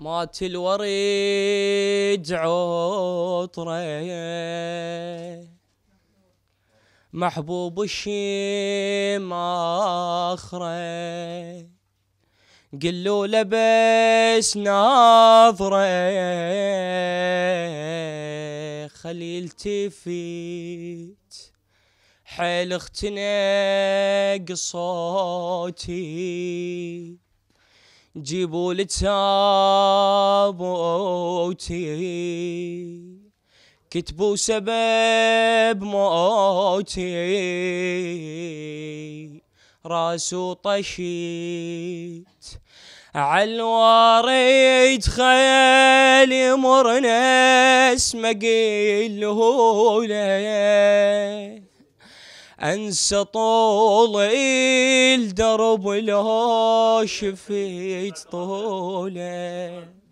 مات الوريد عطره محبوب الشيم اخره قلوا له بس ناظره خلي التفيت حيل اختنق صوتي جيبوا لتابوتي كتبوا سبب موتي راسو طشيت عالوارد خيالي مرنس مقيل هولي انسى طول الدرب لو شفيت طوله